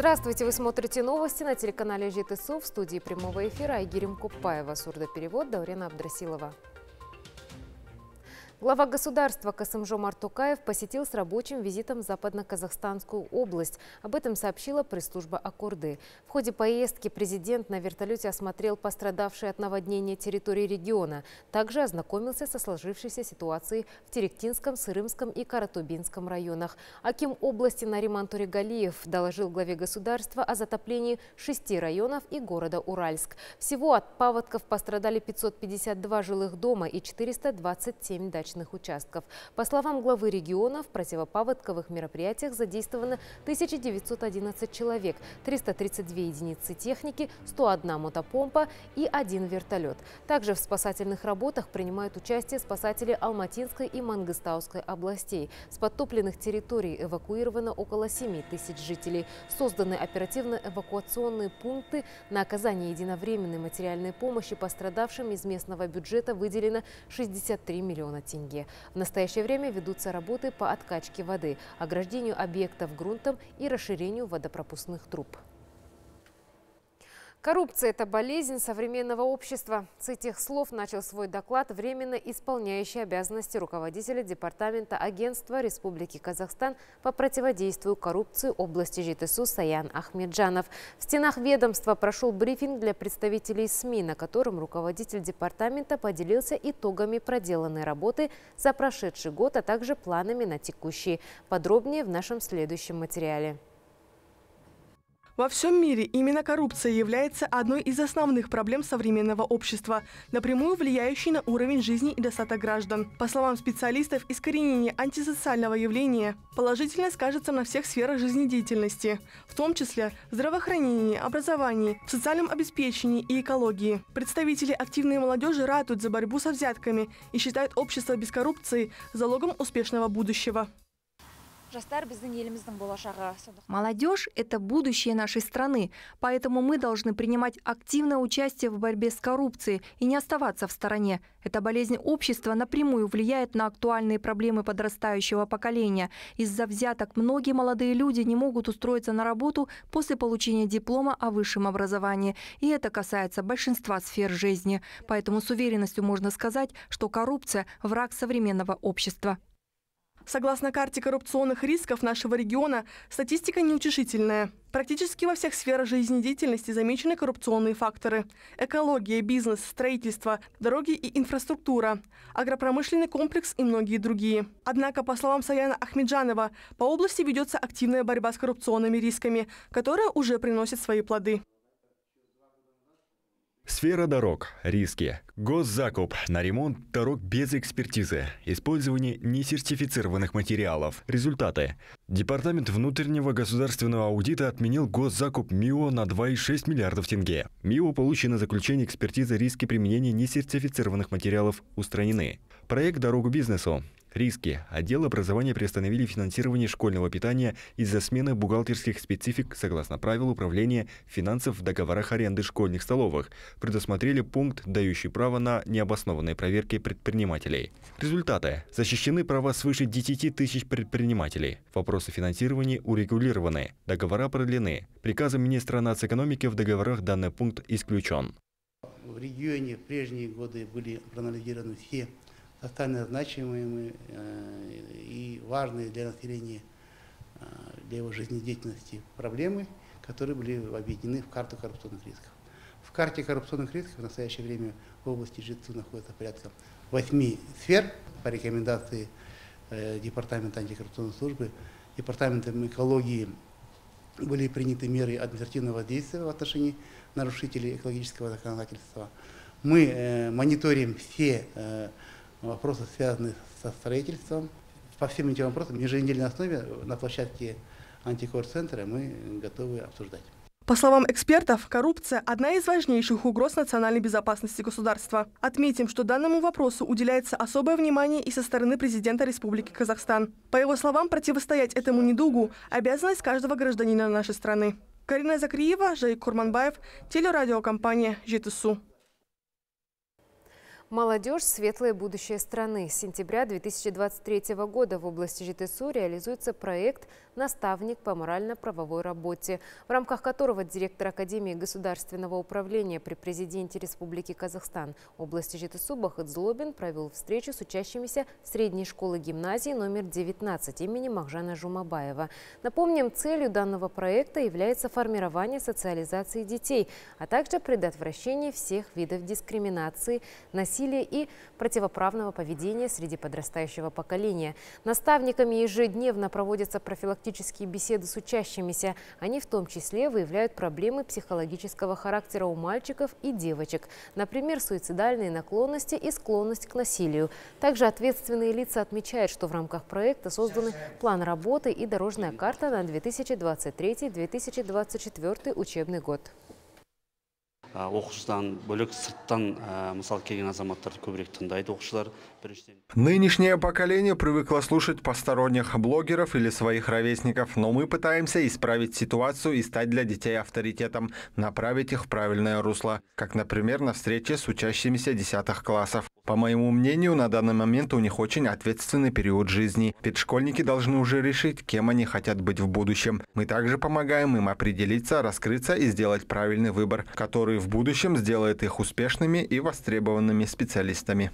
Здравствуйте, вы смотрите новости на телеканале ЖТСУ в студии прямого эфира Айгерим Купаева, сурдоперевод Даурена Абдрасилова. Глава государства Касымжо Мартукаев посетил с рабочим визитом Западно-Казахстанскую область. Об этом сообщила пресс-служба Аккорды. В ходе поездки президент на вертолете осмотрел пострадавшие от наводнения территории региона. Также ознакомился со сложившейся ситуацией в Теректинском, Сырымском и Каратубинском районах. Аким области Нариман Туригалиев доложил главе государства о затоплении шести районов и города Уральск. Всего от паводков пострадали 552 жилых дома и 427 дач дачных участков. По словам главы региона, в противопаводковых мероприятиях задействовано 1911 человек, 332 единицы техники, 101 мотопомпа и один вертолет. Также в спасательных работах принимают участие спасатели Алматинской и Мангыстауской областей. С подтопленных территорий эвакуировано около 7 тысяч жителей. Созданы оперативно-эвакуационные пункты. На оказание единовременной материальной помощи пострадавшим из местного бюджета выделено 63 миллиона тенге флотинге. В настоящее время ведутся работы по откачке воды, ограждению объектов грунтом и расширению водопропускных труб. Коррупция – это болезнь современного общества. С этих слов начал свой доклад временно исполняющий обязанности руководителя Департамента агентства Республики Казахстан по противодействию коррупции области ЖТСУ Саян Ахмеджанов. В стенах ведомства прошел брифинг для представителей СМИ, на котором руководитель департамента поделился итогами проделанной работы за прошедший год, а также планами на текущий. Подробнее в нашем следующем материале. Во всем мире именно коррупция является одной из основных проблем современного общества, напрямую влияющей на уровень жизни и достаток граждан. По словам специалистов, искоренение антисоциального явления положительно скажется на всех сферах жизнедеятельности, в том числе в здравоохранении, образовании, в социальном обеспечении и экологии. Представители активной молодежи ратуют за борьбу со взятками и считают общество без коррупции залогом успешного будущего. Молодежь – это будущее нашей страны, поэтому мы должны принимать активное участие в борьбе с коррупцией и не оставаться в стороне. Эта болезнь общества напрямую влияет на актуальные проблемы подрастающего поколения. Из-за взяток многие молодые люди не могут устроиться на работу после получения диплома о высшем образовании. И это касается большинства сфер жизни. Поэтому с уверенностью можно сказать, что коррупция – враг современного общества. Согласно карте коррупционных рисков нашего региона, статистика неутешительная. Практически во всех сферах жизнедеятельности замечены коррупционные факторы. Экология, бизнес, строительство, дороги и инфраструктура, агропромышленный комплекс и многие другие. Однако, по словам Саяна Ахмеджанова, по области ведется активная борьба с коррупционными рисками, которая уже приносит свои плоды. Сфера дорог. Риски. Госзакуп на ремонт дорог без экспертизы. Использование несертифицированных материалов. Результаты. Департамент внутреннего государственного аудита отменил госзакуп МИО на 2,6 миллиардов тенге. МИО, получено заключение экспертизы риски применения несертифицированных материалов, устранены. Проект «Дорогу бизнесу». Риски. Отдел образования приостановили финансирование школьного питания из-за смены бухгалтерских специфик согласно правил управления финансов в договорах аренды школьных столовых. Предусмотрели пункт, дающий право на необоснованные проверки предпринимателей. Результаты. Защищены права свыше 10 тысяч предпринимателей. Вопросы финансирования урегулированы. Договора продлены. Приказом министра нацэкономики в договорах данный пункт исключен. В регионе в прежние годы были проанализированы все социально значимыми э, и важные для населения, э, для его жизнедеятельности проблемы, которые были объединены в карту коррупционных рисков. В карте коррупционных рисков в настоящее время в области ЖИЦУ находится порядка восьми сфер по рекомендации э, Департамента антикоррупционной службы, Департаментом экологии были приняты меры административного действия в отношении нарушителей экологического законодательства. Мы э, мониторим все э, вопросы, связанные со строительством. По всем этим вопросам в еженедельной основе на площадке антикор-центра мы готовы обсуждать. По словам экспертов, коррупция – одна из важнейших угроз национальной безопасности государства. Отметим, что данному вопросу уделяется особое внимание и со стороны президента Республики Казахстан. По его словам, противостоять этому недугу – обязанность каждого гражданина нашей страны. Карина Закриева, Жаик Курманбаев, телерадиокомпания «ЖТСУ». Молодежь – светлое будущее страны. С сентября 2023 года в области ЖТСУ реализуется проект «Наставник по морально-правовой работе», в рамках которого директор Академии государственного управления при президенте Республики Казахстан области ЖТСУ Бахат Злобин провел встречу с учащимися средней школы гимназии номер 19 имени Махжана Жумабаева. Напомним, целью данного проекта является формирование социализации детей, а также предотвращение всех видов дискриминации, насилия насилия и противоправного поведения среди подрастающего поколения. Наставниками ежедневно проводятся профилактические беседы с учащимися. Они в том числе выявляют проблемы психологического характера у мальчиков и девочек, например, суицидальные наклонности и склонность к насилию. Также ответственные лица отмечают, что в рамках проекта созданы план работы и дорожная карта на 2023-2024 учебный год. Э, э, нынешнее поколение привыкло слушать посторонних блогеров или своих ровесников но мы пытаемся исправить ситуацию и стать для детей авторитетом направить их в правильное русло как например на встрече с учащимися десятых классов по моему мнению, на данный момент у них очень ответственный период жизни, ведь школьники должны уже решить, кем они хотят быть в будущем. Мы также помогаем им определиться, раскрыться и сделать правильный выбор, который в будущем сделает их успешными и востребованными специалистами.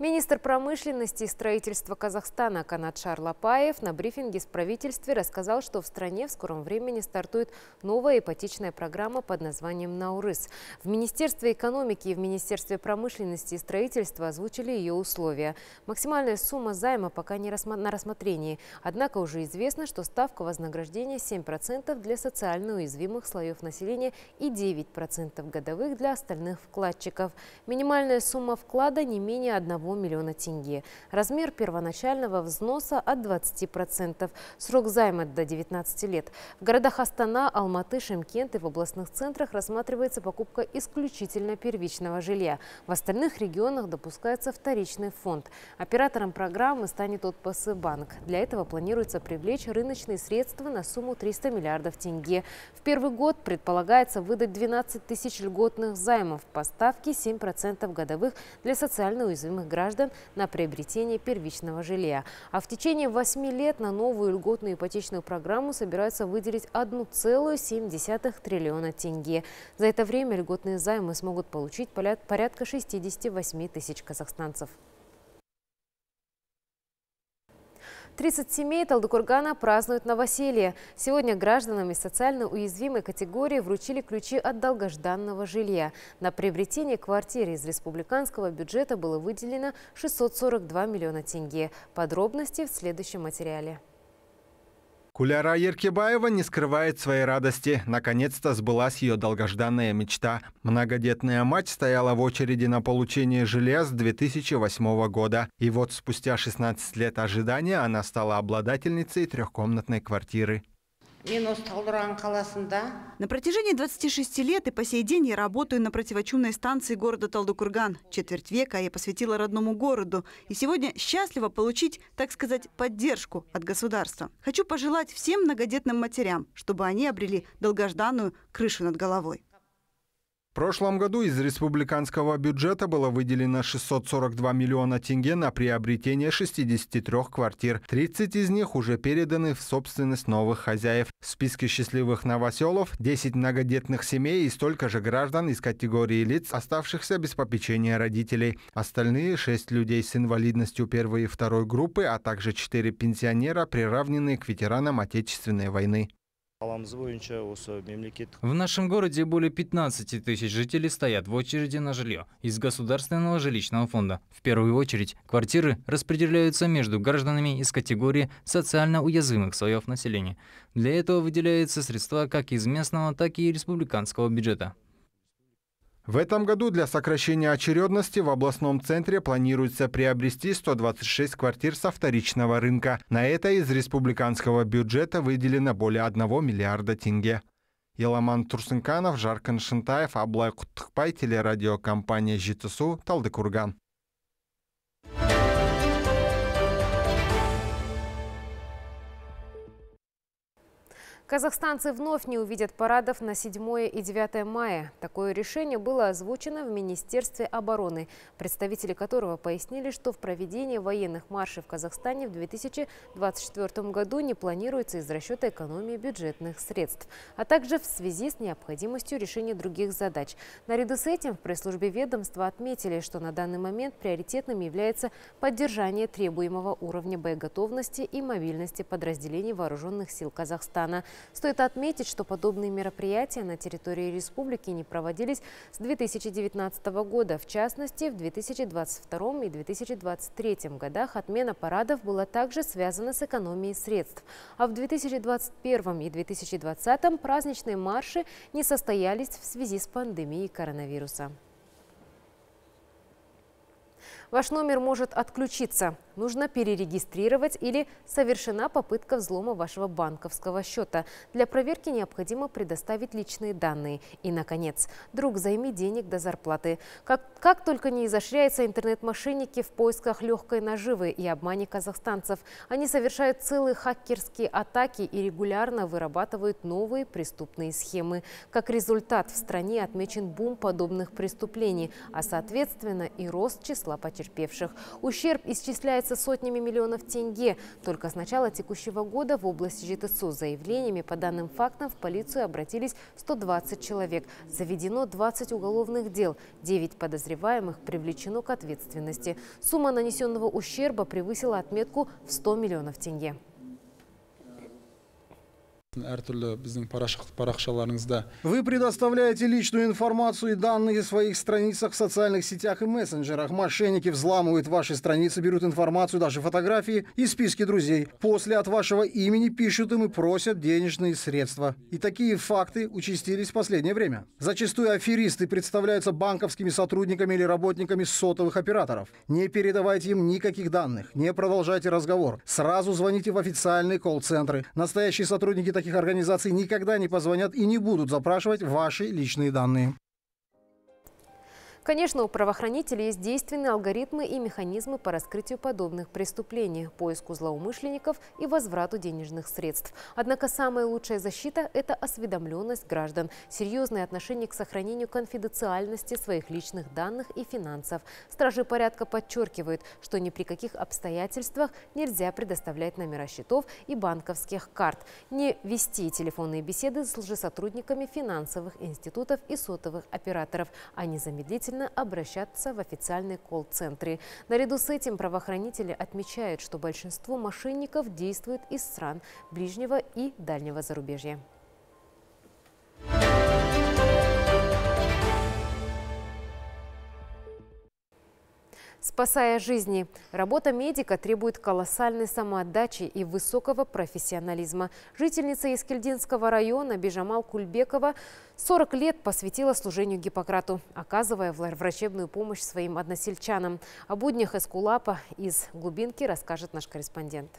Министр промышленности и строительства Казахстана Канат Шарлапаев на брифинге с правительстве рассказал, что в стране в скором времени стартует новая ипотечная программа под названием «Наурыс». В Министерстве экономики и в Министерстве промышленности и строительства озвучили ее условия. Максимальная сумма займа пока не на рассмотрении, однако уже известно, что ставка вознаграждения 7% для социально уязвимых слоев населения и 9% годовых для остальных вкладчиков. Минимальная сумма вклада не менее одного миллиона тенге. Размер первоначального взноса от 20%. Срок займа до 19 лет. В городах Астана, Алматы, Шимкент и в областных центрах рассматривается покупка исключительно первичного жилья. В остальных регионах допускается вторичный фонд. Оператором программы станет ОТПС банк. Для этого планируется привлечь рыночные средства на сумму 300 миллиардов тенге. В первый год предполагается выдать 12 тысяч льготных займов по ставке 7% годовых для социально уязвимых граждан граждан на приобретение первичного жилья. А в течение 8 лет на новую льготную ипотечную программу собираются выделить 1,7 триллиона тенге. За это время льготные займы смогут получить порядка 68 тысяч казахстанцев. 30 семей Талдыкургана празднуют новоселье. Сегодня гражданам из социально уязвимой категории вручили ключи от долгожданного жилья. На приобретение квартиры из республиканского бюджета было выделено 642 миллиона тенге. Подробности в следующем материале. Куляра Еркебаева не скрывает своей радости. Наконец-то сбылась ее долгожданная мечта. Многодетная мать стояла в очереди на получение жилья с 2008 года. И вот спустя 16 лет ожидания она стала обладательницей трехкомнатной квартиры. На протяжении 26 лет и по сей день я работаю на противочумной станции города Талдукурган. Четверть века я посвятила родному городу. И сегодня счастливо получить, так сказать, поддержку от государства. Хочу пожелать всем многодетным матерям, чтобы они обрели долгожданную крышу над головой. В прошлом году из республиканского бюджета было выделено 642 миллиона тенге на приобретение 63 квартир. 30 из них уже переданы в собственность новых хозяев. В списке счастливых новоселов 10 многодетных семей и столько же граждан из категории лиц, оставшихся без попечения родителей. Остальные 6 людей с инвалидностью первой и второй группы, а также 4 пенсионера приравненные к ветеранам Отечественной войны. В нашем городе более 15 тысяч жителей стоят в очереди на жилье из Государственного жилищного фонда. В первую очередь квартиры распределяются между гражданами из категории социально уязвимых слоев населения. Для этого выделяются средства как из местного, так и республиканского бюджета. В этом году для сокращения очередности в областном центре планируется приобрести 126 квартир со вторичного рынка. На это из республиканского бюджета выделено более 1 миллиарда тенге. Еламан Турсынканов, Жаркан Шентаев, Аблай Куттыкпай, телерадиокомпания ЖТСУ, Талдыкурган. Казахстанцы вновь не увидят парадов на 7 и 9 мая. Такое решение было озвучено в Министерстве обороны, представители которого пояснили, что в проведении военных маршей в Казахстане в 2024 году не планируется из расчета экономии бюджетных средств, а также в связи с необходимостью решения других задач. Наряду с этим в пресс-службе ведомства отметили, что на данный момент приоритетным является поддержание требуемого уровня боеготовности и мобильности подразделений вооруженных сил Казахстана – Стоит отметить, что подобные мероприятия на территории республики не проводились с 2019 года. В частности, в 2022 и 2023 годах отмена парадов была также связана с экономией средств. А в 2021 и 2020 праздничные марши не состоялись в связи с пандемией коронавируса. Ваш номер может отключиться нужно перерегистрировать или совершена попытка взлома вашего банковского счета. Для проверки необходимо предоставить личные данные. И, наконец, друг, займи денег до зарплаты. Как, как только не изощряются интернет-мошенники в поисках легкой наживы и обмане казахстанцев, они совершают целые хакерские атаки и регулярно вырабатывают новые преступные схемы. Как результат, в стране отмечен бум подобных преступлений, а соответственно и рост числа потерпевших. Ущерб исчисляется исчисляется сотнями миллионов тенге. Только с начала текущего года в области ЖТСУ заявлениями по данным фактам в полицию обратились 120 человек. Заведено 20 уголовных дел, 9 подозреваемых привлечено к ответственности. Сумма нанесенного ущерба превысила отметку в 100 миллионов тенге. Вы предоставляете личную информацию и данные в своих страницах в социальных сетях и мессенджерах. Мошенники взламывают ваши страницы, берут информацию, даже фотографии и списки друзей. После от вашего имени пишут им и просят денежные средства. И такие факты участились в последнее время. Зачастую аферисты представляются банковскими сотрудниками или работниками сотовых операторов. Не передавайте им никаких данных, не продолжайте разговор. Сразу звоните в официальные колл-центры. Настоящие сотрудники таких организаций никогда не позвонят и не будут запрашивать ваши личные данные. Конечно, у правоохранителей есть действенные алгоритмы и механизмы по раскрытию подобных преступлений, поиску злоумышленников и возврату денежных средств. Однако самая лучшая защита – это осведомленность граждан, серьезное отношение к сохранению конфиденциальности своих личных данных и финансов. Стражи порядка подчеркивают, что ни при каких обстоятельствах нельзя предоставлять номера счетов и банковских карт, не вести телефонные беседы с лжесотрудниками финансовых институтов и сотовых операторов, а незамедлительно обязательно обращаться в официальные колл-центры. Наряду с этим правоохранители отмечают, что большинство мошенников действует из стран ближнего и дальнего зарубежья. спасая жизни. Работа медика требует колоссальной самоотдачи и высокого профессионализма. Жительница Искельдинского района Бежамал Кульбекова 40 лет посвятила служению Гиппократу, оказывая врачебную помощь своим односельчанам. О буднях Эскулапа из глубинки расскажет наш корреспондент.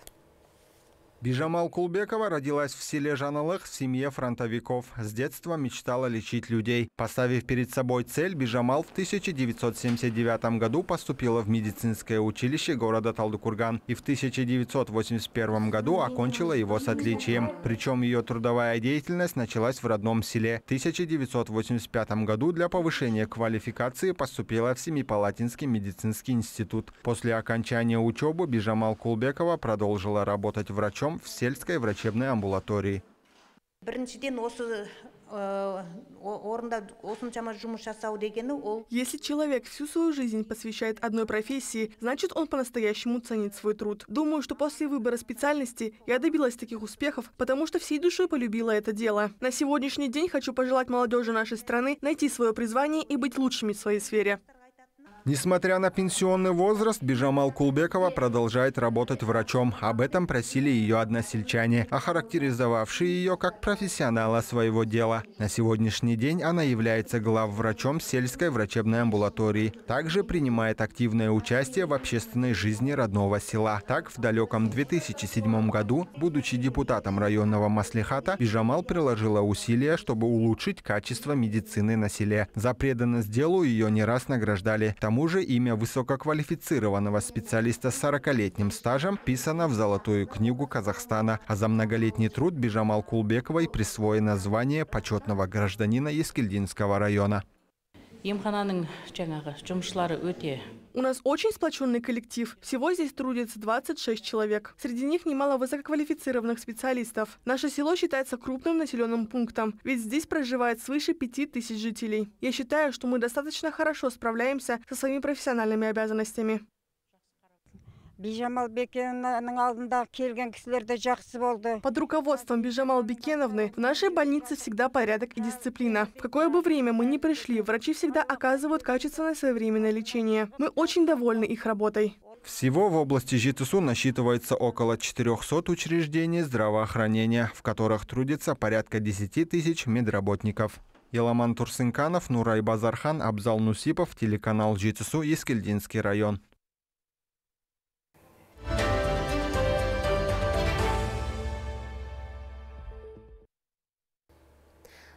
Бижамал Кулбекова родилась в селе Жаналых в семье фронтовиков. С детства мечтала лечить людей. Поставив перед собой цель, Бижамал в 1979 году поступила в медицинское училище города Талдыкурган и в 1981 году окончила его с отличием. Причем ее трудовая деятельность началась в родном селе. В 1985 году для повышения квалификации поступила в Семипалатинский медицинский институт. После окончания учебы Бижамал Кулбекова продолжила работать врачом врачом в сельской врачебной амбулатории. Если человек всю свою жизнь посвящает одной профессии, значит он по-настоящему ценит свой труд. Думаю, что после выбора специальности я добилась таких успехов, потому что всей душой полюбила это дело. На сегодняшний день хочу пожелать молодежи нашей страны найти свое призвание и быть лучшими в своей сфере. Несмотря на пенсионный возраст, Бижамал Кулбекова продолжает работать врачом. Об этом просили ее односельчане, охарактеризовавшие ее как профессионала своего дела. На сегодняшний день она является главврачом сельской врачебной амбулатории. Также принимает активное участие в общественной жизни родного села. Так, в далеком 2007 году, будучи депутатом районного маслихата, Бижамал приложила усилия, чтобы улучшить качество медицины на селе. За преданность делу ее не раз награждали – тому же имя высококвалифицированного специалиста с 40-летним стажем писано в Золотую книгу Казахстана, а за многолетний труд Бижамал Кулбековой присвоено звание почетного гражданина Ескельдинского района. У нас очень сплоченный коллектив. Всего здесь трудится 26 человек. Среди них немало высококвалифицированных специалистов. Наше село считается крупным населенным пунктом, ведь здесь проживает свыше 5000 жителей. Я считаю, что мы достаточно хорошо справляемся со своими профессиональными обязанностями бижамал бекеновнаның алдында келген кісілер жақсы болды под руководством бижамал бекеновны в нашей больнице всегда порядок и дисциплина в какое бы время мы ни пришли врачи всегда оказывают качественное своевременное лечение мы очень довольны их работой всего в области ЖИТСУ насчитывается около 400 учреждений здравоохранения, в которых трудится порядка 10 тысяч медработников. Еламан Турсынканов, Нурай Базархан, Абзал Нусипов, телеканал ЖИТСУ, Искельдинский район.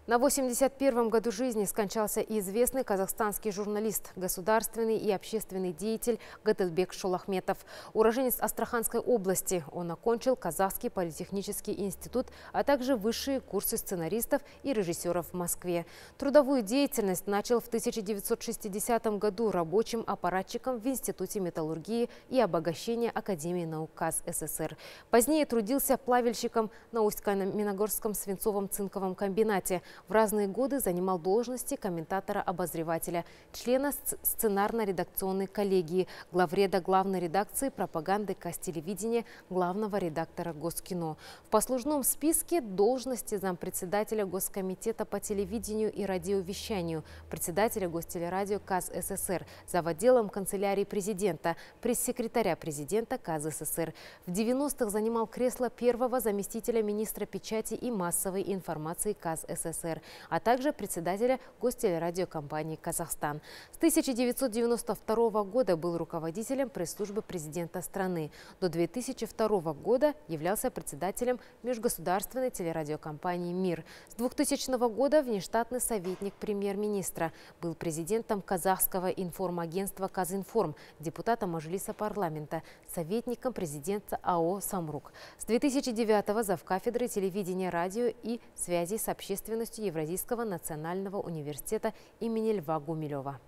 На 81-м году жизни скончался известный казахстанский журналист, государственный и общественный деятель Гатылбек Шолахметов. Уроженец Астраханской области, он окончил Казахский политехнический институт, а также высшие курсы сценаристов и режиссеров в Москве. Трудовую деятельность начал в 1960 году рабочим аппаратчиком в Институте металлургии и обогащения Академии наук КАЗ СССР. Позднее трудился плавильщиком на усть миногорском свинцовом цинковом комбинате – в разные годы занимал должности комментатора-обозревателя, члена сценарно-редакционной коллегии, главреда главной редакции пропаганды Костелевидения, главного редактора Госкино. В послужном списке должности зампредседателя Госкомитета по телевидению и радиовещанию, председателя Гостелерадио КАЗ СССР, заводделом канцелярии президента, пресс-секретаря президента КАЗ СССР. В 90-х занимал кресло первого заместителя министра печати и массовой информации КАЗ СССР. СССР, а также председателя гостелерадиокомпании «Казахстан». С 1992 года был руководителем пресс-службы президента страны. До 2002 года являлся председателем межгосударственной телерадиокомпании «Мир». С 2000 года внештатный советник премьер-министра. Был президентом казахского информагентства «Казинформ», депутатом Мажилиса парламента, советником президента АО «Самрук». С 2009 зав кафедры телевидения, радио и связи с общественностью гости Евразийского национального университета имени Льва Гумилева.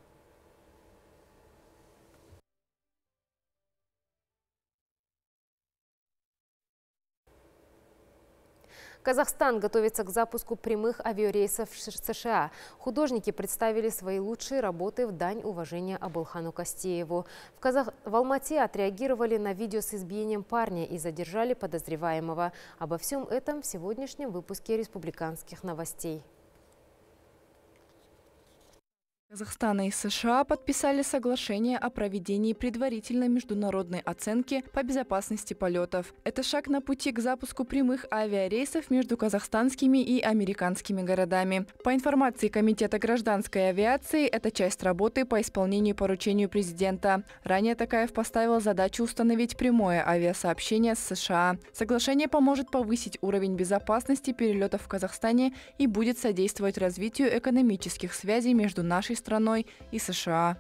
Казахстан готовится к запуску прямых авиарейсов США. Художники представили свои лучшие работы в дань уважения Абылхану Костееву. В, Казах... в Алмате отреагировали на видео с избиением парня и задержали подозреваемого. Обо всем этом в сегодняшнем выпуске «Республиканских новостей». Казахстан и США подписали соглашение о проведении предварительной международной оценки по безопасности полетов. Это шаг на пути к запуску прямых авиарейсов между казахстанскими и американскими городами. По информации Комитета гражданской авиации, это часть работы по исполнению поручению президента. Ранее Такаев поставил задачу установить прямое авиасообщение с США. Соглашение поможет повысить уровень безопасности перелетов в Казахстане и будет содействовать развитию экономических связей между нашей страной страной и США.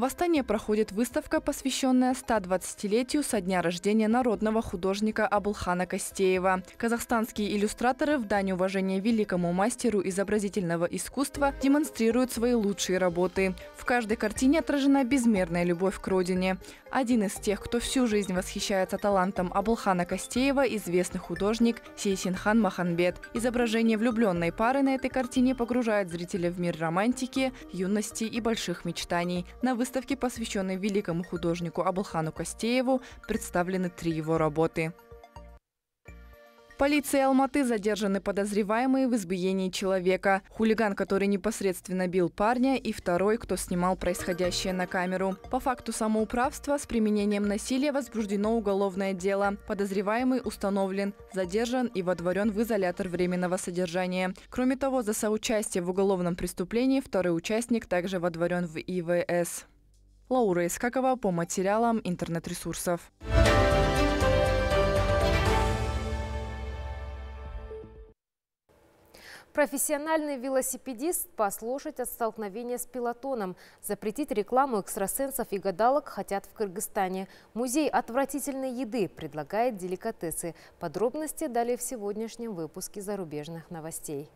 В Астане проходит выставка, посвященная 120-летию со дня рождения народного художника Абулхана Костеева. Казахстанские иллюстраторы в дань уважения великому мастеру изобразительного искусства демонстрируют свои лучшие работы. В каждой картине отражена безмерная любовь к родине. Один из тех, кто всю жизнь восхищается талантом Абулхана Костеева, известный художник Сейсинхан Маханбет. Изображение влюбленной пары на этой картине погружает зрителя в мир романтики, юности и больших мечтаний. На выставке выставке, посвященной великому художнику Абулхану Костееву, представлены три его работы. Полицией Алматы задержаны подозреваемые в избиении человека. Хулиган, который непосредственно бил парня, и второй, кто снимал происходящее на камеру. По факту самоуправства с применением насилия возбуждено уголовное дело. Подозреваемый установлен, задержан и водворен в изолятор временного содержания. Кроме того, за соучастие в уголовном преступлении второй участник также водворен в ИВС. Лаура Искакова по материалам интернет-ресурсов. Профессиональный велосипедист послушать от столкновения с пилотоном. Запретить рекламу экстрасенсов и гадалок хотят в Кыргызстане. Музей отвратительной еды предлагает деликатесы. Подробности далее в сегодняшнем выпуске зарубежных новостей.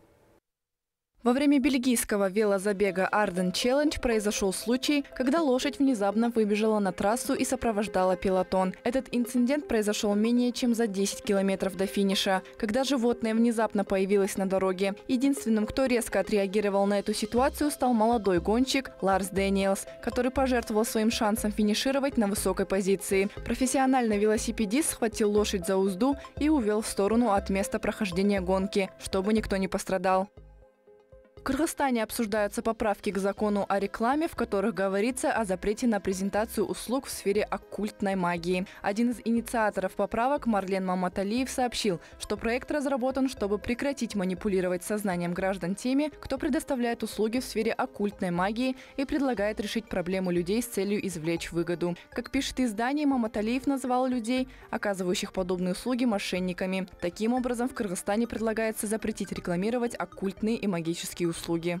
Во время бельгийского велозабега Arden Challenge произошел случай, когда лошадь внезапно выбежала на трассу и сопровождала пилотон. Этот инцидент произошел менее чем за 10 километров до финиша. Когда животное внезапно появилось на дороге, единственным, кто резко отреагировал на эту ситуацию, стал молодой гонщик Ларс Дэниелс, который пожертвовал своим шансом финишировать на высокой позиции. Профессиональный велосипедист схватил лошадь за узду и увел в сторону от места прохождения гонки, чтобы никто не пострадал. Кыргызстане обсуждаются поправки к закону о рекламе, в которых говорится о запрете на презентацию услуг в сфере оккультной магии. Один из инициаторов поправок Марлен Маматалиев сообщил, что проект разработан, чтобы прекратить манипулировать сознанием граждан теми, кто предоставляет услуги в сфере оккультной магии и предлагает решить проблему людей с целью извлечь выгоду. Как пишет издание, Маматалиев назвал людей, оказывающих подобные услуги, мошенниками. Таким образом, в Кыргызстане предлагается запретить рекламировать оккультные и магические услуги услуги.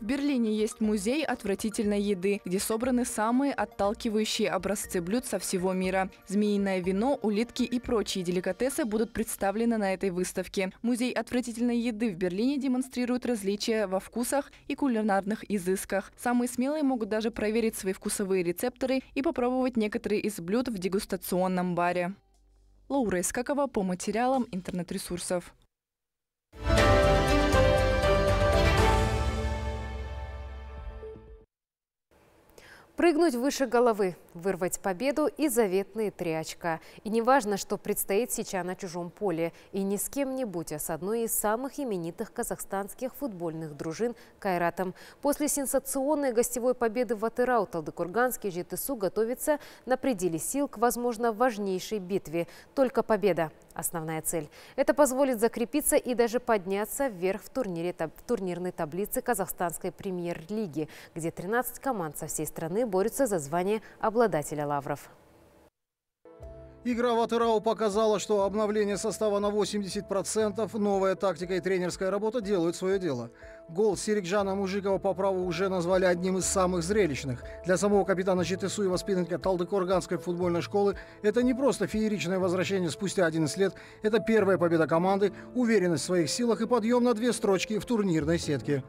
В Берлине есть музей отвратительной еды, где собраны самые отталкивающие образцы блюд со всего мира. Змеиное вино, улитки и прочие деликатесы будут представлены на этой выставке. Музей отвратительной еды в Берлине демонстрирует различия во вкусах и кулинарных изысках. Самые смелые могут даже проверить свои вкусовые рецепторы и попробовать некоторые из блюд в дегустационном баре. Лаура Искакова по материалам интернет-ресурсов. Прыгнуть выше головы, вырвать победу и заветные три очка. И неважно, что предстоит сейчас на чужом поле. И ни с кем-нибудь, а с одной из самых именитых казахстанских футбольных дружин Кайратом. После сенсационной гостевой победы в Атырау Талдыкурганский ЖТСУ готовится на пределе сил к, возможно, важнейшей битве. Только победа Основная цель – это позволит закрепиться и даже подняться вверх в, турнире, в турнирной таблице казахстанской премьер-лиги, где 13 команд со всей страны борются за звание обладателя лавров. Игра Ватерау показала, что обновление состава на 80%, новая тактика и тренерская работа делают свое дело. Гол Сирикжана Мужикова по праву уже назвали одним из самых зрелищных. Для самого капитана Читесу и воспитанника Талдыкорганской футбольной школы это не просто фееричное возвращение спустя 11 лет, это первая победа команды, уверенность в своих силах и подъем на две строчки в турнирной сетке.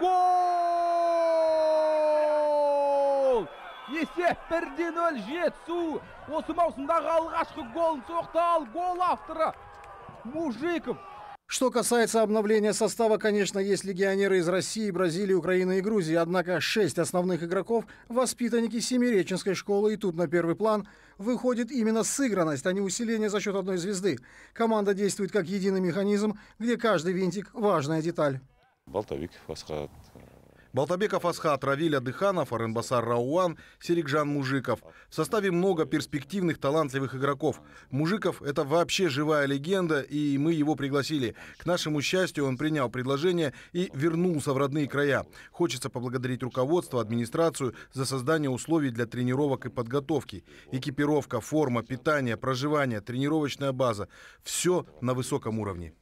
Гол! есеп бірде нөл жетісу осы маусымдағы алғашқы голын соқты ал гол авторы мужиков что касается обновления состава, конечно, есть легионеры из России, Бразилии, Украины и Грузии, однако шесть основных игроков – воспитанники Семиреченской школы, и тут на первый план выходит именно сыгранность, а не усиление за счет одной звезды. Команда действует как единый механизм, где каждый винтик – важная деталь. Балтовик басқа Балтабеков Асхат, Равиля Дыханов, Аренбасар Рауан, Серикжан Мужиков. В составе много перспективных, талантливых игроков. Мужиков – это вообще живая легенда, и мы его пригласили. К нашему счастью, он принял предложение и вернулся в родные края. Хочется поблагодарить руководство, администрацию за создание условий для тренировок и подготовки. Экипировка, форма, питание, проживание, тренировочная база – все на высоком уровне.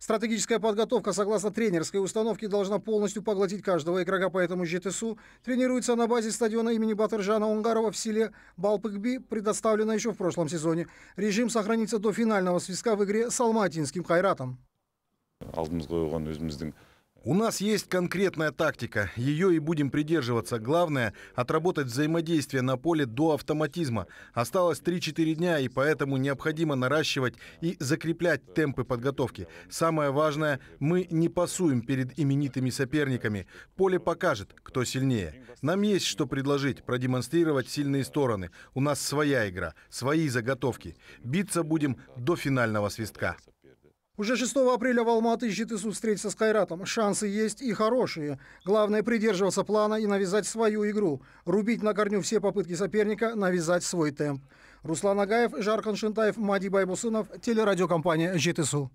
Стратегическая подготовка, согласно тренерской установке, должна полностью поглотить каждого игрока, поэтому ЖТСУ тренируется на базе стадиона имени Батыржана Унгарова в селе Балпыкби, предоставлено еще в прошлом сезоне. Режим сохранится до финального свистка в игре с алматинским Хайратом. У нас есть конкретная тактика, ее и будем придерживаться. Главное – отработать взаимодействие на поле до автоматизма. Осталось 3-4 дня, и поэтому необходимо наращивать и закреплять темпы подготовки. Самое важное – мы не пасуем перед именитыми соперниками. Поле покажет, кто сильнее. Нам есть что предложить, продемонстрировать сильные стороны. У нас своя игра, свои заготовки. Биться будем до финального свистка. Уже 6 апреля в Алматы Житису встретится с Кайратом. Шансы есть и хорошие. Главное придерживаться плана и навязать свою игру. Рубить на корню все попытки соперника, навязать свой темп. Руслан Агаев, Жаркан Шинтаев, Мади Байбусынов, телерадиокомпания Житису.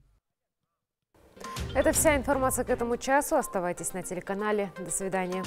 Это вся информация к этому часу. Оставайтесь на телеканале. До свидания.